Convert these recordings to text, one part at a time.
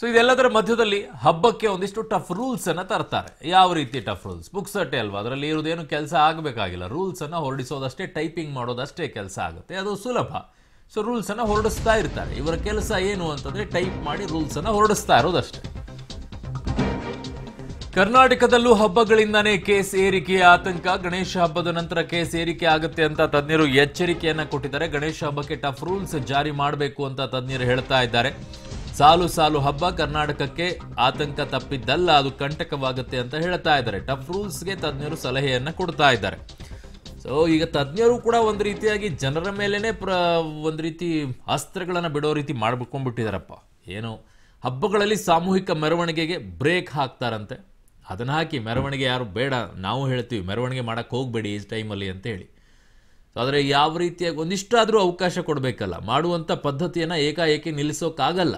so ಇದೆಲ್ಲದರ ಮಧ್ಯದಲ್ಲಿ ಹಬ್ಬಕ್ಕೆ ಒಂದಿಷ್ಟು ಟಫ್ ರೂಲ್ಸ್ ಅನ್ನ ತರ್ತಾರೆ ಯಾವ ರೀತಿ ಟಫ್ ರೂಲ್ಸ್ ಬುಕ್ಸ್ ಅಟ್ಟೆ ಅಲ್ವಾ ಅದರಲ್ಲಿ ಇರೋದೇನು ಕೆಲಸ ಆಗಬೇಕಾಗಿಲ್ಲ ರೂಲ್ಸ್ ಅನ್ನ ಹೊರಡಿಸೋದಷ್ಟೇ ಟೈಪಿಂಗ್ ಮಾಡೋದಷ್ಟೇ ಕೆಲಸ ಆಗುತ್ತೆ ಅದು ಸುಲಭ ಸೊ ರೂಲ್ಸ್ ಅನ್ನ ಹೊರಡಿಸ್ತಾ ಇರ್ತಾರೆ ಇವರ ಕೆಲಸ ಏನು ಅಂತಂದ್ರೆ ಟೈಪ್ ಮಾಡಿ ರೂಲ್ಸ್ ಅನ್ನ ಹೊರಡಿಸ್ತಾ ಇರೋದಷ್ಟೇ ಕರ್ನಾಟಕದಲ್ಲೂ ಹಬ್ಬಗಳಿಂದಾನೇ ಕೇಸ್ ಏರಿಕೆಯ ಆತಂಕ ಗಣೇಶ ಹಬ್ಬದ ನಂತರ ಕೇಸ್ ಏರಿಕೆ ಆಗುತ್ತೆ ಅಂತ ತಜ್ಞರು ಎಚ್ಚರಿಕೆಯನ್ನ ಕೊಟ್ಟಿದ್ದಾರೆ ಗಣೇಶ ಹಬ್ಬಕ್ಕೆ ಟಫ್ ರೂಲ್ಸ್ ಜಾರಿ ಮಾಡಬೇಕು ಅಂತ ತಜ್ಞರು ಹೇಳ್ತಾ ಇದ್ದಾರೆ ಸಾಲು ಸಾಲು ಹಬ್ಬ ಕರ್ನಾಟಕಕ್ಕೆ ಆತಂಕ ತಪ್ಪಿದ್ದಲ್ಲ ಅದು ಕಂಟಕವಾಗುತ್ತೆ ಅಂತ ಹೇಳ್ತಾ ಇದ್ದಾರೆ ಟಫ್ ರೂಲ್ಸ್ಗೆ ತಜ್ಞರು ಸಲಹೆಯನ್ನು ಕೊಡ್ತಾ ಇದ್ದಾರೆ ಸೊ ಈಗ ತಜ್ಞರು ಕೂಡ ಒಂದು ರೀತಿಯಾಗಿ ಜನರ ಮೇಲೇ ಪ್ರ ಒಂದು ರೀತಿ ಅಸ್ತ್ರಗಳನ್ನು ಬಿಡೋ ರೀತಿ ಮಾಡ್ಬಿಟ್ಕೊಂಡ್ಬಿಟ್ಟಿದಾರಪ್ಪ ಏನು ಹಬ್ಬಗಳಲ್ಲಿ ಸಾಮೂಹಿಕ ಮೆರವಣಿಗೆಗೆ ಬ್ರೇಕ್ ಹಾಕ್ತಾರಂತೆ ಅದನ್ನು ಹಾಕಿ ಮೆರವಣಿಗೆ ಯಾರು ಬೇಡ ನಾವು ಹೇಳ್ತೀವಿ ಮೆರವಣಿಗೆ ಮಾಡೋಕ್ಕೆ ಹೋಗಬೇಡಿ ಈ ಟೈಮಲ್ಲಿ ಅಂತ ಹೇಳಿ ಆದರೆ ಯಾವ ರೀತಿಯಾಗಿ ಒಂದಿಷ್ಟಾದರೂ ಅವಕಾಶ ಕೊಡಬೇಕಲ್ಲ ಮಾಡುವಂಥ ಪದ್ಧತಿಯನ್ನು ಏಕಾಏಕಿ ನಿಲ್ಲಿಸೋಕ್ಕಾಗಲ್ಲ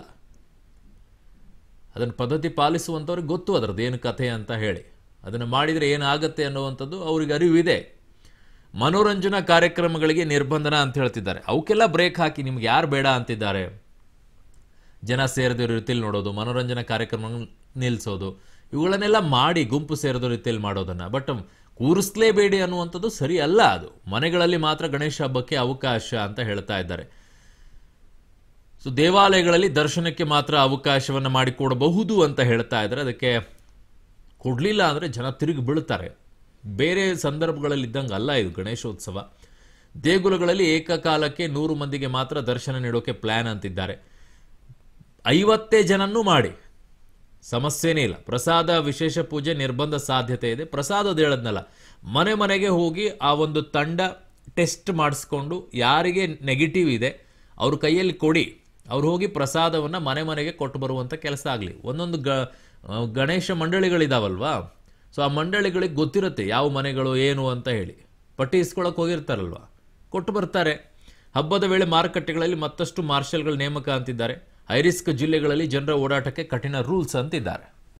ಅದನ್ನು ಪದ್ಧತಿ ಪಾಲಿಸುವಂಥವ್ರಿಗೆ ಗೊತ್ತು ಅದರದ್ದು ಏನು ಕಥೆ ಅಂತ ಹೇಳಿ ಅದನ್ನು ಮಾಡಿದರೆ ಏನಾಗುತ್ತೆ ಅನ್ನುವಂಥದ್ದು ಅವ್ರಿಗೆ ಅರಿವಿದೆ ಮನೋರಂಜನಾ ಕಾರ್ಯಕ್ರಮಗಳಿಗೆ ನಿರ್ಬಂಧನ ಅಂತ ಹೇಳ್ತಿದ್ದಾರೆ ಅವಕ್ಕೆಲ್ಲ ಬ್ರೇಕ್ ಹಾಕಿ ನಿಮ್ಗೆ ಯಾರು ಬೇಡ ಅಂತಿದ್ದಾರೆ ಜನ ಸೇರಿದವ್ರ ರೀತಿಯಲ್ಲಿ ನೋಡೋದು ಮನೋರಂಜನಾ ಕಾರ್ಯಕ್ರಮ ನಿಲ್ಲಿಸೋದು ಇವುಗಳನ್ನೆಲ್ಲ ಮಾಡಿ ಗುಂಪು ಸೇರಿದ ರೀತಿಯಲ್ಲಿ ಮಾಡೋದನ್ನು ಬಟ್ ಕೂರಿಸ್ಲೇಬೇಡಿ ಅನ್ನುವಂಥದ್ದು ಸರಿ ಅಲ್ಲ ಅದು ಮನೆಗಳಲ್ಲಿ ಮಾತ್ರ ಗಣೇಶ ಹಬ್ಬಕ್ಕೆ ಅವಕಾಶ ಅಂತ ಹೇಳ್ತಾ ಇದ್ದಾರೆ ಸೊ ದೇವಾಲಯಗಳಲ್ಲಿ ದರ್ಶನಕ್ಕೆ ಮಾತ್ರ ಅವಕಾಶವನ್ನು ಮಾಡಿಕೊಡಬಹುದು ಅಂತ ಹೇಳ್ತಾ ಇದ್ದಾರೆ ಅದಕ್ಕೆ ಕೊಡಲಿಲ್ಲ ಅಂದರೆ ಜನ ತಿರುಗಿ ಬೀಳ್ತಾರೆ ಬೇರೆ ಇದ್ದಂಗೆ ಅಲ್ಲ ಇದು ಗಣೇಶೋತ್ಸವ ದೇಗುಲಗಳಲ್ಲಿ ಏಕಕಾಲಕ್ಕೆ ನೂರು ಮಂದಿಗೆ ಮಾತ್ರ ದರ್ಶನ ನೀಡೋಕೆ ಪ್ಲ್ಯಾನ್ ಅಂತಿದ್ದಾರೆ ಐವತ್ತೇ ಜನನೂ ಮಾಡಿ ಸಮಸ್ಯೆನೇ ಇಲ್ಲ ಪ್ರಸಾದ ವಿಶೇಷ ಪೂಜೆ ನಿರ್ಬಂಧ ಸಾಧ್ಯತೆ ಇದೆ ಪ್ರಸಾದದ ಹೇಳದ್ನಲ್ಲ ಮನೆ ಮನೆಗೆ ಹೋಗಿ ಆ ಒಂದು ತಂಡ ಟೆಸ್ಟ್ ಮಾಡಿಸ್ಕೊಂಡು ಯಾರಿಗೆ ನೆಗೆಟಿವ್ ಇದೆ ಅವ್ರ ಕೈಯಲ್ಲಿ ಕೊಡಿ ಅವ್ರು ಹೋಗಿ ಪ್ರಸಾದವನ್ನು ಮನೆ ಮನೆಗೆ ಕೊಟ್ಟು ಬರುವಂಥ ಕೆಲಸ ಆಗಲಿ ಒಂದೊಂದು ಗ ಗಣೇಶ ಮಂಡಳಿಗಳಿದಾವಲ್ವಾ ಸೊ ಆ ಮಂಡಳಿಗಳಿಗೆ ಗೊತ್ತಿರುತ್ತೆ ಯಾವ ಮನೆಗಳು ಏನು ಅಂತ ಹೇಳಿ ಪಟ್ಟಿ ಇಸ್ಕೊಳಕ್ಕೆ ಹೋಗಿರ್ತಾರಲ್ವ ಕೊಟ್ಟು ಬರ್ತಾರೆ ಹಬ್ಬದ ವೇಳೆ ಮಾರುಕಟ್ಟೆಗಳಲ್ಲಿ ಮತ್ತಷ್ಟು ಮಾರ್ಷಲ್ಗಳು ನೇಮಕ ಅಂತಿದ್ದಾರೆ ಹೈರಿಸ್ಕ್ ಜಿಲ್ಲೆಗಳಲ್ಲಿ ಜನರ ಓಡಾಟಕ್ಕೆ ಕಠಿಣ ರೂಲ್ಸ್ ಅಂತಿದ್ದಾರೆ